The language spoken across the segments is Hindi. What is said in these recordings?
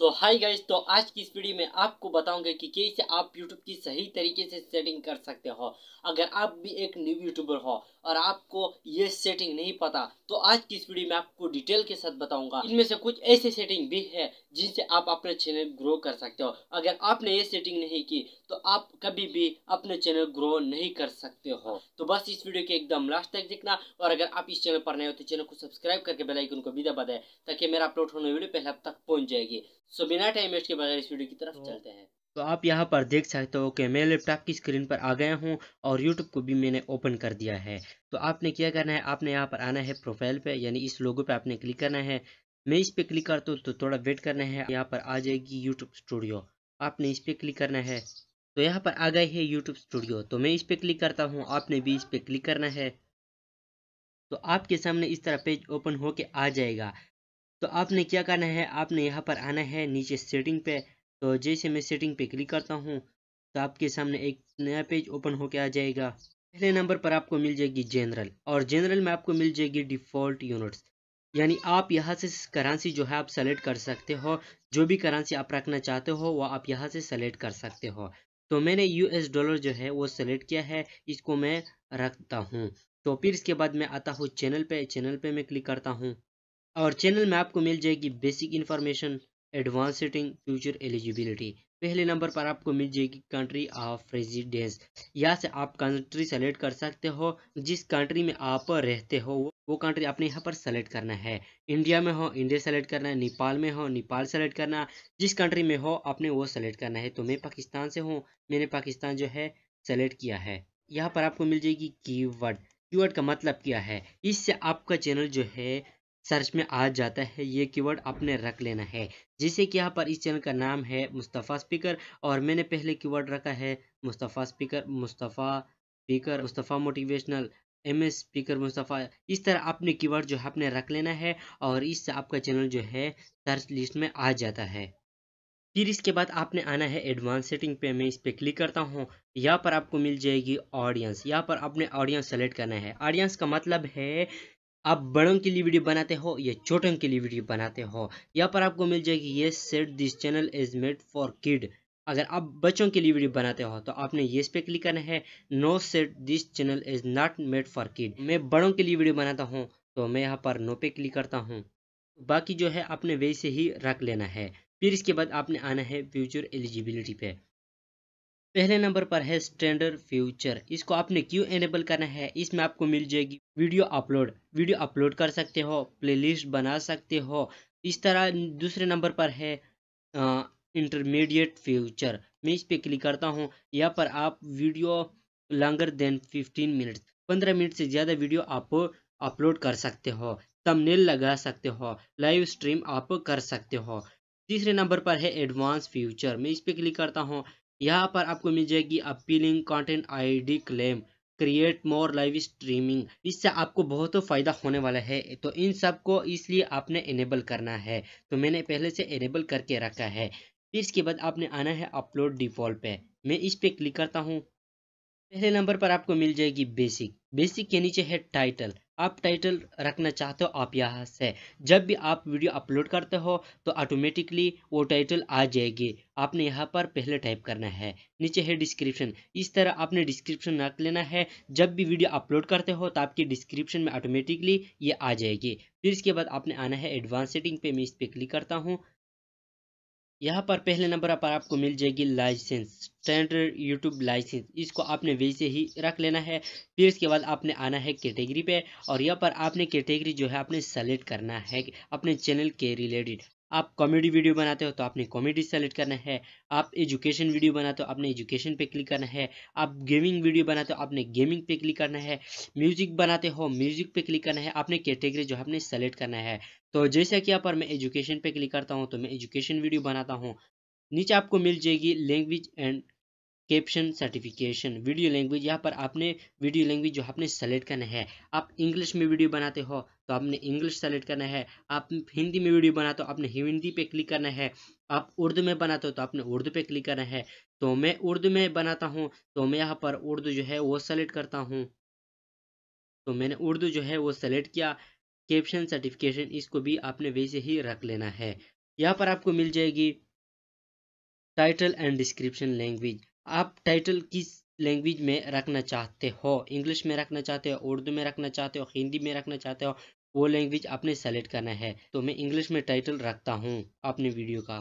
सो हाय गाइज तो आज की इस वीडियो में आपको बताऊंगा कि कैसे आप यूट्यूब की सही तरीके से सेटिंग कर सकते हो अगर आप भी एक न्यू यूट्यूबर हो और आपको ये सेटिंग नहीं पता तो आज की इस वीडियो में आपको डिटेल के साथ बताऊंगा इनमें से कुछ ऐसे सेटिंग भी है जिनसे आप अपने चैनल ग्रो कर सकते हो अगर आपने ये सेटिंग नहीं की तो आप कभी भी अपने चैनल ग्रो नहीं कर सकते हो तो बस इस वीडियो के एकदम लास्ट तक देखना और अगर आप इस चैनल पर नए हो तो चैनल को सब्सक्राइब करके बेलाइकन को भी दबा दें ताकि मेरा अपलोड होने वीडियो पहले अब तक पहुँच जाएगी सो बिना टाइम वेस्ट के बगैर इस वीडियो की तरफ तो चलते हैं तो आप यहाँ पर देख सकते हो कि मैं लैपटॉप की स्क्रीन पर आ गया हूँ और YouTube को भी मैंने ओपन कर दिया है तो आपने क्या करना है आपने यहाँ पर आना है प्रोफाइल पे यानी इस लोगो पे आपने क्लिक करना है मैं इस पर क्लिक करता हूँ तो थोड़ा वेट करना है यहाँ पर आ जाएगी YouTube स्टूडियो आपने इस पर क्लिक करना है तो यहाँ पर आ गए है यूट्यूब स्टूडियो तो मैं इस पर क्लिक करता हूँ आपने भी इस पर क्लिक करना है तो आपके सामने इस तरह पेज ओपन होके आ जाएगा तो आपने क्या करना है आपने यहाँ पर आना है नीचे सेटिंग पे तो जैसे मैं सेटिंग पे क्लिक करता हूँ तो आपके सामने एक नया पेज ओपन होकर आ जाएगा पहले नंबर पर आपको मिल जाएगी जनरल और जनरल में आपको मिल जाएगी डिफ़ॉल्ट यूनिट्स यानी आप यहाँ से करांसी जो है आप सेलेक्ट कर सकते हो जो भी करांसी आप रखना चाहते हो वह आप यहाँ से सेलेक्ट कर सकते हो तो मैंने यूएस डॉलर जो है वो सेलेक्ट किया है इसको मैं रखता हूँ तो फिर इसके बाद मैं आता हूँ चैनल पे चैनल पे मैं क्लिक करता हूँ और चैनल में आपको मिल जाएगी basic information advance setting feature eligibility पहले नंबर पर आपको मिल जाएगी कंट्री ऑफ रेजिडेंस यहाँ से आप कंट्री सेलेक्ट कर सकते हो जिस कंट्री में आप रहते हो वो कंट्री आपने यहाँ पर सेलेक्ट करना है इंडिया में हो इंडिया सेलेक्ट करना है नेपाल में हो नेपाल सेलेक्ट करना जिस कंट्री में हो आपने वो सेलेक्ट करना है तो मैं पाकिस्तान से हूँ मैंने पाकिस्तान जो है सेलेक्ट किया है यहाँ पर आपको मिल जाएगी कीवर्ड कीवर्ड का मतलब क्या है इससे आपका चैनल जो है सर्च में आ जाता है ये कीवर्ड आपने रख लेना है जैसे कि यहाँ पर इस चैनल का नाम है मुस्तफ़ा स्पीकर और मैंने पहले कीवर्ड रखा है Mustafa speaker Mustafa speaker Mustafa motivational M S speaker Mustafa इस तरह आपने कीवर्ड जो है आपने रख लेना है और इससे आपका चैनल जो है सर्च लिस्ट में आ जाता है फिर इसके बाद आपने आना है एडवांस सेटिंग पे मैं इस पर क्लिक करता हूँ यहाँ पर आपको मिल जाएगी ऑडियंस यहाँ पर आपने ऑडियंस सेलेक्ट करना है ऑडियंस का मतलब है आप बड़ों के लिए वीडियो बनाते हो या छोटों के लिए वीडियो बनाते हो यहाँ पर आपको मिल जाएगी ये set this channel is made for kid अगर आप बच्चों के लिए वीडियो बनाते हो तो आपने ये इस पे क्लिक करना है no set this channel is not made for kid मैं बड़ों के लिए वीडियो बनाता हूँ तो मैं यहाँ पर नो पे क्लिक करता हूँ बाकी जो है आपने वैसे ही रख लेना है फिर इसके बाद आपने आना है फ्यूचर एलिजिबिलिटी पे पहले नंबर पर है स्टैंडर्ड फ्यूचर इसको आपने क्यों एनेबल करना है इसमें आपको मिल जाएगी वीडियो अपलोड वीडियो अपलोड कर सकते हो प्लेलिस्ट बना सकते हो इस तरह दूसरे नंबर पर है इंटरमीडिएट फ्यूचर मैं इस पर क्लिक करता हूँ यहाँ पर आप video longer than fifteen minute पंद्रह मिनट से ज़्यादा वीडियो आप अपलोड कर सकते हो तमनेल लगा सकते हो लाइव स्ट्रीम आप कर सकते हो तीसरे नंबर पर है एडवांस फ्यूचर मैं इस पर क्लिक करता हूँ यहाँ पर आपको मिल जाएगी appealing content ID claim create more live streaming इससे आपको बहुत फ़ायदा होने वाला है तो इन सब को इसलिए आपने इनेबल करना है तो मैंने पहले से इनेबल करके रखा है फिर इसके बाद आपने आना है अपलोड डिफ़ॉल्ट पे मैं इस पर क्लिक करता हूँ पहले नंबर पर आपको मिल जाएगी बेसिक बेसिक के नीचे है टाइटल आप टाइटल रखना चाहते हो आप यहाँ से जब भी आप वीडियो अपलोड करते हो तो ऑटोमेटिकली वो टाइटल आ जाएगी आपने यहाँ पर पहले टाइप करना है नीचे है डिस्क्रिप्शन इस तरह आपने डिस्क्रिप्शन रख लेना है जब भी वीडियो अपलोड करते हो तो आपकी डिस्क्रिप्शन में ऑटोमेटिकली ये आ जाएगी फिर इसके बाद आपने आना है एडवांस सेटिंग पे मैं इस पर क्लिक करता हूँ यहाँ पर पहले नंबर पर आपको मिल जाएगी लाइसेंस स्टैंडर्ड यूट्यूब लाइसेंस इसको आपने वैसे ही रख लेना है फिर इसके बाद आपने आना है कैटेगरी पे और यहाँ पर आपने कैटेगरी जो है आपने सेलेक्ट करना है अपने चैनल के रिलेटेड आप कॉमेडी वीडियो बनाते हो तो आपने कॉमेडी सेलेक्ट करना है आप एजुकेशन वीडियो बनाते हो आपने एजुकेशन पे क्लिक करना है आप गेमिंग वीडियो बनाते हो आपने गेमिंग पे क्लिक करना है म्यूजिक बनाते हो म्यूजिक पे क्लिक करना है आपने कैटेगरी जो है आपने सेलेक्ट करना है तो जैसा कि यहाँ पर मैं एजुकेशन पे क्लिक करता हूँ तो मैं एजुकेशन वीडियो बनाता हूँ नीचे आपको मिल जाएगी language and caption certification video language यहाँ पर आपने वीडियो लैंग्वेज जो आपने सेलेक्ट करना है आप इंग्लिश में वीडियो बनाते हो तो आपने इंग्लिश सेलेक्ट करना है आप हिंदी में वीडियो बनाते हो आपने हिंदी पे क्लिक करना है आप उर्दू में बनाते हो तो आपने उर्दू पे क्लिक करना है तो मैं उर्दू में बनाता हूँ तो मैं यहाँ पर उर्दू जो है वो सेलेक्ट करता हूँ तो मैंने उर्दू जो है वो सेलेक्ट किया कैप्शन सर्टिफिकेशन इसको भी आपने वैसे ही रख लेना है यहाँ पर आपको मिल जाएगी टाइटल एंड डिस्क्रिप्शन लैंग्वेज आप टाइटल किस लैंग्वेज में रखना चाहते हो इंग्लिश में रखना चाहते हो उर्दू में रखना चाहते हो हिंदी में रखना चाहते हो वो लैंग्वेज आपने सेलेक्ट करना है तो मैं इंग्लिश में टाइटल रखता हूँ अपने वीडियो का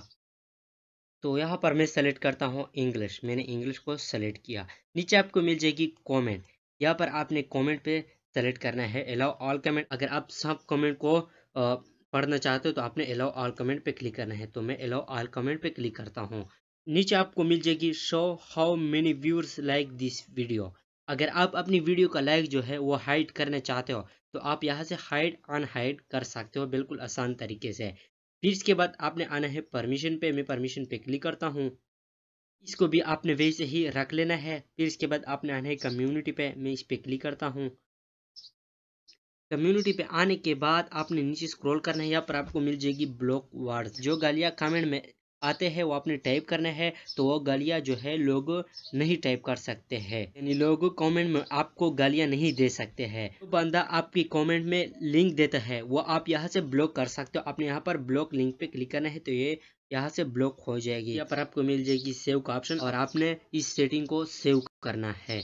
तो यहाँ पर मैं सेलेक्ट करता हूँ इंग्लिश मैंने इंग्लिश को सेलेक्ट किया नीचे आपको मिल जाएगी कॉमेंट यहाँ पर आपने कॉमेंट पे सेलेक्ट करना है अलाउ ऑल कमेंट अगर आप सब कॉमेंट को पढ़ना चाहते हो तो आपने अलाउ ऑल कमेंट पे क्लिक करना है तो मैं अलाउ ऑल कमेंट पे क्लिक करता हूँ नीचे आपको मिल जाएगी show how many viewers like this video अगर आप अपनी वीडियो का लाइक जो है वो हाइड करना चाहते हो तो आप यहाँ से हाइड अनहाइड कर सकते हो बिल्कुल आसान तरीके से फिर इसके बाद आपने आना है परमिशन पे मैं परमिशन पे क्लिक करता हूँ इसको भी आपने वैसे ही रख लेना है फिर इसके बाद आपने आना है कम्युनिटी पे मैं इस पर क्लिक करता हूँ कम्युनिटी पे आने के बाद आपने नीचे स्क्रॉल करना है यहाँ पर आपको मिल जाएगी ब्लॉक वर्ड्स जो गालियाँ कमेंट में आते हैं वो आपने टाइप करना है तो वो गालियाँ जो है लोग नहीं टाइप कर सकते हैं यानी लोग कमेंट में आपको गालियाँ नहीं दे सकते हैं तो बंदा आपकी कमेंट में लिंक देता है वो आप यहाँ से ब्लॉक कर सकते हो आपने यहाँ पर ब्लॉक लिंक पे क्लिक करना है तो ये यहाँ से ब्लॉक हो जाएगी यहाँ पर आपको मिल जाएगी सेव का ऑप्शन और आपने इस सेटिंग को सेव करना है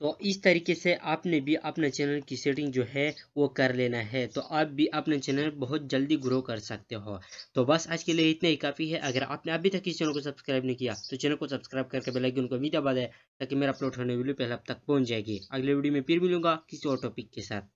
तो इस तरीके से आपने भी अपने चैनल की सेटिंग जो है वो कर लेना है तो आप भी अपने चैनल बहुत जल्दी ग्रो कर सकते हो तो बस आज के लिए इतना ही काफ़ी है अगर आपने अभी तक इस चैनल को सब्सक्राइब नहीं किया तो चैनल को सब्सक्राइब करके बेल आइकन को भी दबा दें ताकि मेरा अपलोड होने वीडियो पहले अब तक पहुंच जाएगी अगले वीडियो में फिर मिलूंगा किसी और टॉपिक के साथ